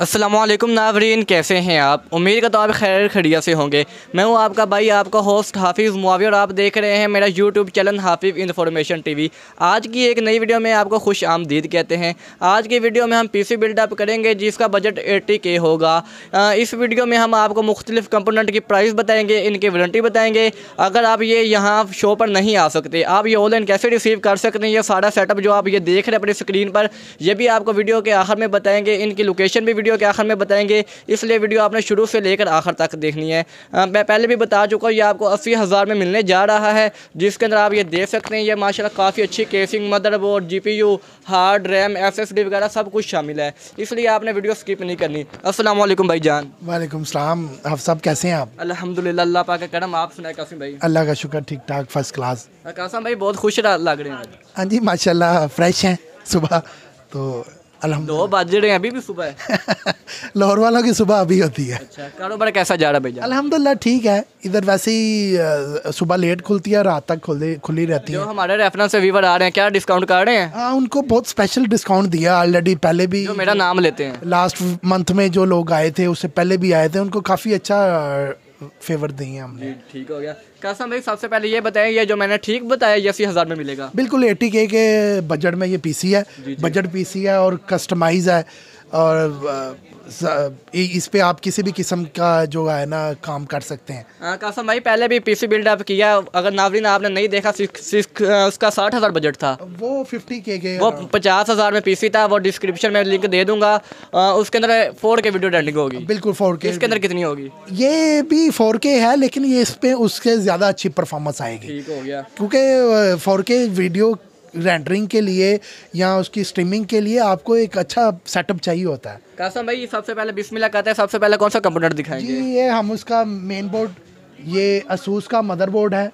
असलम नावरीन कैसे हैं आप उम्मीद का तो आप खैर खड़िया से होंगे मैं हूं आपका भाई आपका होस्ट हाफिज़ मुआवी और आप देख रहे हैं मेरा YouTube channel Hafiz T TV आज की एक नई वीडियो में आपको खुश आमदीद कहते हैं आज की वीडियो में हम पीसी बिल्डअप करेंगे जिसका बजट एट्टी के होगा इस वीडियो में हम आपको मुख्तलिफ कंपोनेंट की प्राइस बताएँगे इनकी वारंटी बताएँगे अगर आप ये यहाँ शो पर नहीं आ सकते आप ये ऑनलाइन कैसे रिसीव कर सकते हैं ये सारा सेटअप जो आप ये देख रहे हैं अपनी स्क्रीन पर यह भी आपको वीडियो के आखिर में बताएँगे इनकी लोकेशन भी वीडियो के आखिर में बताएंगे इसलिए वीडियो आपने शुरू से लेकर आखिर तक देखनी है मैं पहले भी बता चुका हूँ ये आपको अस्सी हज़ार में मिलने जा रहा है जिसके अंदर आप ये देख सकते हैं ये माशाल्लाह काफ़ी अच्छी केसिंग मदरबोर्ड यू हार्ड रैम एसएसडी वगैरह सब कुछ शामिल है इसलिए आपने वीडियो स्किप नहीं करनी अस्सलाम वालेकुम भाई जान वालेकुम सलाम आप सब कैसे हैं आप अल्हम्दुलिल्लाह अल्लाह पाक का करम आप सुनाए कासिम भाई अल्लाह का शुक्र ठीक ठाक फर्स्ट क्लास कासिम भाई बहुत खुश लग रहे हैं हाँ जी माशाल्लाह फ्रेश हैं सुबह तो लाहौर वालों की सुबह अभी होती है अच्छा कैसा जा रहा भैया अलहमदिल्ला ठीक है इधर वैसे ही सुबह लेट खुलती है रात तक खुली रहती है हमारे रेफरेंस व्यूवर आ रहे हैं क्या डिस्काउंट कर रहे हैं हाँ उनको बहुत स्पेशल डिस्काउंट दिया ऑलरेडी पहले भी जो मेरा नाम लेते हैं लास्ट मंथ में जो लोग आए थे उससे पहले भी आए थे उनको काफ़ी अच्छा फेवर दी है हमने ठीक हो गया कसम भाई सबसे पहले ये बताएं ये जो मैंने ठीक बताया ये अस्सी हज़ार में मिलेगा बिल्कुल एटी के के बजट में ये पीसी है बजट पीसी है और कस्टमाइज है और इस पे आप किसी भी किस्म का जो है ना काम कर सकते हैं आ, हाँ, कासम भाई पहले भी पीसी बिल्डअप किया अगर नावरी आपने नहीं देखा सिक, सिक, उसका साठ हज़ार बजट था वो फिफ्टी के वो पचास हज़ार में पीसी था वो डिस्क्रिप्शन में लिंक दे दूंगा आ, उसके अंदर फोर के वीडियो डेंडिंग होगी बिल्कुल फोर के इसके अंदर कितनी होगी ये भी फोर के है लेकिन ये इस पे उसके ज़्यादा अच्छी परफॉर्मेंस आएगी क्योंकि फोर वीडियो रेंडरिंग के लिए या उसकी स्ट्रीमिंग के लिए आपको एक अच्छा सेटअप चाहिए होता है कासम भाई सबसे पहले बिस्मिल्लाह कहते हैं सबसे पहले कौन सा कंप्यूटर दिखाएंगे जी ये हम उसका मेन बोर्ड ये असूस का मदरबोर्ड है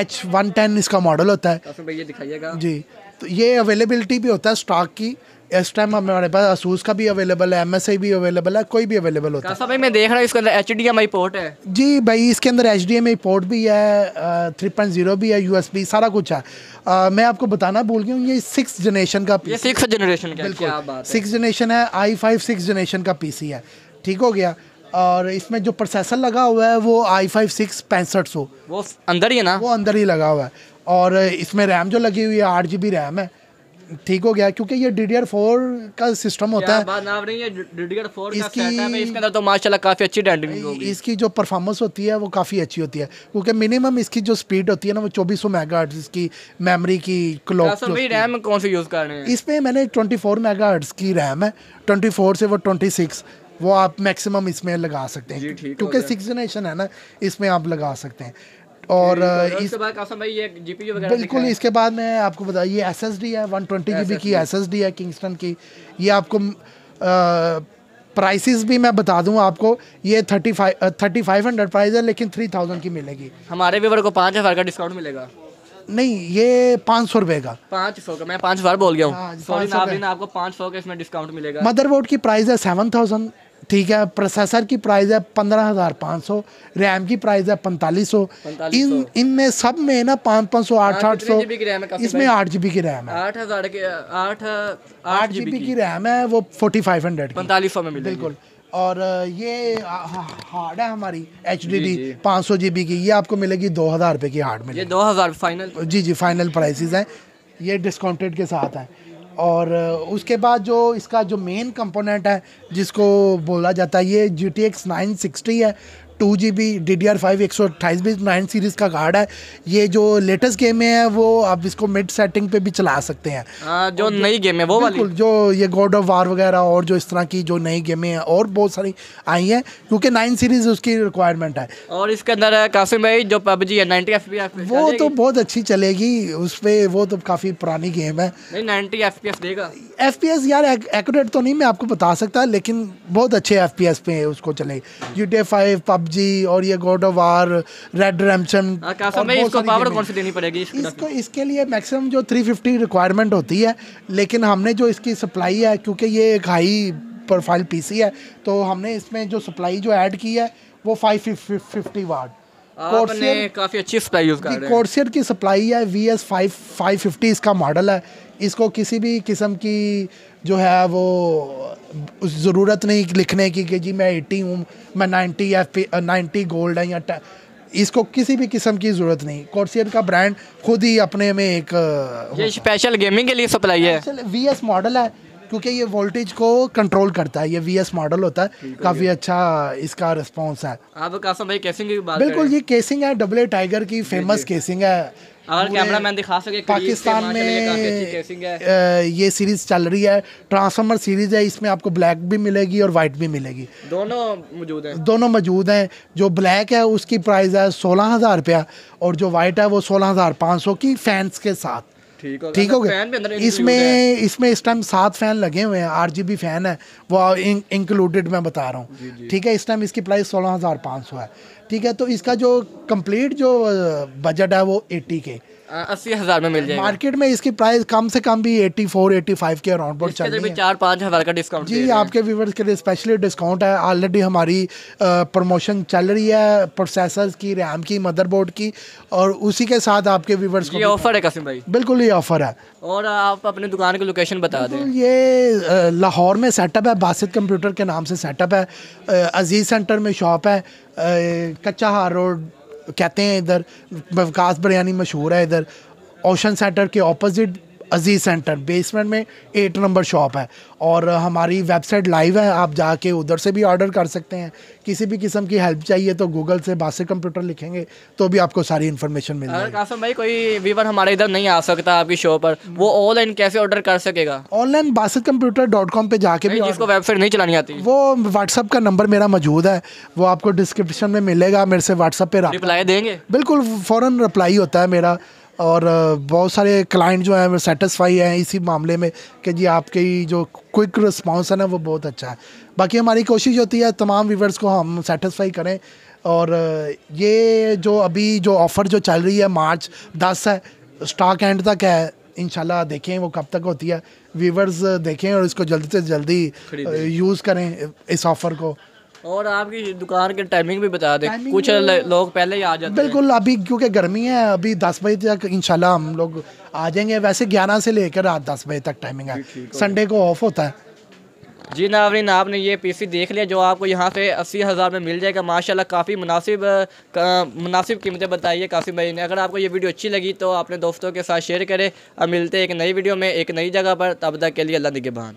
एच वन टेन इसका मॉडल होता है कासम भाई ये दिखाइएगा जी तो ये अवेलेबिलिटी भी होता है स्टॉक की इस टाइम हमारे पास असूस का भी अवेलेबल है एम भी अवेलेबल है कोई भी अवेलेबल होता है मैं देख रहा हूँ इसके अंदर एच डी पोर्ट है जी भाई इसके अंदर एच डी पोर्ट भी है थ्री पॉइंट जीरो भी है यू सारा कुछ है आ, मैं आपको बताना भूल गया हूँ ये सिक्स जनरेशन का ये सिक्स जनरेशन बिल्कुल सिक्स जनरेशन है आई फाइव सिक्स जनरेशन का पी है ठीक हो गया और इसमें जो प्रोसेसर लगा हुआ है वो आई फाइव सिक्स पैंसठ सौ वो अंदर ही है ना वो अंदर ही लगा हुआ है और इसमें रैम जो लगी हुई है आठ जी बी रैम है ठीक हो गया क्योंकि ये डी फोर का सिस्टम होता है इसकी तो माशाल्लाह काफ़ी अच्छी होगी इसकी जो परफॉर्मेंस होती है वो काफ़ी अच्छी होती है क्योंकि मिनिमम इसकी जो स्पीड होती है ना वो चौबीस सौ मेगा हर्ट्स इसकी मेमोरी की क्लॉक रैम कौन सी यूज़ कर रहे हैं इसमें मैंने ट्वेंटी फोर मेगा हर्ट्स की रैम है ट्वेंटी फोर से वो ट्वेंटी सिक्स वो आप मैक्सिमम इसमें लगा सकते हैं क्योंकि सिक्स जनरेशन है ना इसमें आप लगा सकते हैं और इस बाद बिल्कुल इसके बाद में आपको बताइए एस एस डी है वन ट्वेंटी जी बी की एस एस डी है किंगस्टन की ये आपको प्राइसेस भी मैं बता दूं आपको ये thirty five thirty five hundred price है लेकिन थ्री थाउजेंड की मिलेगी हमारे व्यवर को पाँच हज़ार का डिस्काउंट मिलेगा नहीं ये पाँच सौ रुपए का पाँच सौ का मैं पाँच बार बोल गया हूँ हाँ आपको पाँच सौ का इसमें डिस्काउंट मिलेगा मदरबोर्ड की प्राइस है सेवन थाउजेंड ठीक है प्रोसेसर की प्राइस है पंद्रह हज़ार पाँच सौ रैम की प्राइस है पैंतालीस सौ इन इनमें सब में ना पाँच पाँच सौ आठ आठ सौ इसमें आठ जी बी की रैम है आठ हज़ार के आठ आठ जी बी की रैम है वो फोर्टी फाइव हंड्रेड पैंतालीस सौ में बिल्कुल और ये हार्ड है हमारी एच डी डी पाँच सौ जी बी की ये आपको मिलेगी दो हज़ार रुपये की हार्ड मिलेगी दो हज़ार फाइनल जी जी फाइनल प्राइस हैं ये डिस्काउंटेड के साथ हैं और उसके बाद जो इसका जो मेन कंपोनेंट है जिसको बोला जाता है ये G T X nine sixty है two G B D D R five एक सौ अट्ठाईस बीस नाइन सीरीज़ का कार्ड है ये जो लेटेस्ट गेम है वो आप इसको मिड सेटिंग पे भी चला सकते हैं जो नई गेम है वो बिल्कुल जो ये गॉड ऑफ वार वगैरह और जो इस तरह की जो नई गेमें हैं और बहुत सारी आई हैं क्योंकि नाइन सीरीज़ उसकी रिक्वायरमेंट है और इसके अंदर काफी भाई जो पबजी है नाइनटी एफ पी एफ वो तो बहुत अच्छी चलेगी उस पर वो तो काफ़ी पुरानी गेम है नाइनटी एफ पी एस देगा एफ पी एस यार एक्यूरेट तो नहीं मैं आपको बता सकता लेकिन बहुत अच्छे एफ पी एस पे उसको चलेगी U D five PUBG PUBG और ये गॉड ऑफ वार रेड रेमसन इसको पावर कौन सी देनी पड़ेगी इसको इसके लिए मैक्सिमम जो 350 रिक्वायरमेंट होती है लेकिन हमने जो इसकी सप्लाई है क्योंकि ये एक हाई प्रोफाइल पीसी है तो हमने इसमें जो सप्लाई जो ऐड की है वो 550 वाट कोर्सियर काफ़ी अच्छी सप्लाई यूज़ कर कोर्सियर की सप्लाई है V S five five fifty इसका मॉडल है इसको किसी भी किस्म की जो है वो ज़रूरत नहीं लिखने की कि जी मैं एटी हूँ मैं नाइन्टी या नाइन्टी गोल्ड है या इसको किसी भी किस्म की ज़रूरत नहीं कॉर्सियन का ब्रांड खुद ही अपने में एक ये स्पेशल गेमिंग के लिए सप्लाई है वी एस मॉडल है क्योंकि ये वोल्टेज को कंट्रोल करता है ये वी मॉडल होता है काफ़ी अच्छा इसका रिस्पॉन्स है भाई की बात बिल्कुल ये केसिंग है डबल टाइगर की फेमस केसिंग है अगर कैमरामैन दिखा सके पाकिस्तान में ये सीरीज चल रही है ट्रांसफार्मर सीरीज है इसमें आपको ब्लैक भी मिलेगी और वाइट भी मिलेगी दोनों मौजूद हैं दोनों मौजूद हैं जो ब्लैक है उसकी प्राइस है सोलह हज़ार रुपया और जो वाइट है वो सोलह हज़ार पाँच सौ की फैंस के साथ ठीक हो गया इसमें इसमें इस टाइम सात फैन लगे हुए हैं आठ जी बी फैन है वो इंक्लूडेड मैं बता रहा हूँ ठीक है इस टाइम इसकी प्राइस सोलह हज़ार पाँच सौ है ठीक है तो इसका जो कंप्लीट जो बजट है वो एट्टी के अस्सी हज़ार में मिल जाएगा मार्केट में इसकी प्राइस कम से कम भी एट्टी फोर एट्टी फाइव के अराउंड बोर्ड चल चार पाँच हज़ार का डिस्काउंट जी आपके व्यूवर्स के लिए स्पेशली डिस्काउंट है ऑलरेडी हमारी प्रमोशन चल रही है प्रोसेसर की रैम की मदरबोर्ड की और उसी के साथ आपके व्यूवर्स को ऑफर है कसिम भाई बिल्कुल ये ऑफर है और आप अपने दुकान की लोकेशन बता दें ये लाहौर में सेटअप है बासित कंप्यूटर के नाम से सेटअप है अजीज़ सेंटर में शॉप है कच्चा हार रोड कहते हैं इधर विकास बिरयानी मशहूर है इधर ओशन सेंटर के ऑपोजिट अजीज़ सेंटर बेसमेंट में एट नंबर शॉप है और हमारी वेबसाइट लाइव है आप जाके उधर से भी ऑर्डर कर सकते हैं किसी भी किस्म की हेल्प चाहिए तो गूगल से बासे कंप्यूटर लिखेंगे तो भी आपको सारी इन्फॉर्मेशन मिल जाएगी कासम भाई कोई व्यूवर हमारे इधर नहीं आ सकता आपकी शॉप पर वो ऑनलाइन कैसे ऑर्डर कर सकेगा ऑनलाइन बासे कंप्यूटर डॉट कॉम पर जाके भी जिसको वेबसाइट नहीं चलानी आती वो व्हाट्सअप का नंबर मेरा मौजूद है वो आपको डिस्क्रिप्शन में मिलेगा मेरे से व्हाट्सअप पर रिप्लाई देंगे बिल्कुल फ़ौरन रिप्लाई होता है मेरा और बहुत सारे क्लाइंट जो हैं वो सेटिस्फाई हैं इसी मामले में कि जी आपकी जो क्विक रिस्पॉन्स है ना वो बहुत अच्छा है बाकी हमारी कोशिश होती है तमाम व्यूवर्स को हम सेटिस्फाई करें और ये जो अभी जो ऑफ़र जो चल रही है मार्च दस है स्टॉक एंड तक है शाला देखें वो कब तक होती है व्यूवर्स देखें और इसको जल्दी से जल्दी यूज़ करें इस ऑफ़र को और आपकी दुकान के टाइमिंग भी बता दें कुछ लोग पहले ही आ जाते बिल्कुल अभी क्योंकि गर्मी है अभी दस बजे तक इनशाला हम लोग आ जाएंगे वैसे ग्यारह से लेकर रात दस बजे तक टाइमिंग है संडे को ऑफ होता है जी नावरीन आपने ये पीसी देख लिया जो आपको यहाँ से अस्सी हज़ार में मिल जाएगा माशाल्लाह काफ़ी मुनासिब का, मुनासिब कीमतें बताई है काफ़ी भाई ने अगर आपको ये वीडियो अच्छी लगी तो अपने दोस्तों के साथ शेयर करें अब मिलते हैं एक नई वीडियो में एक नई जगह पर तब तक के लिए अल्लाह निगेबान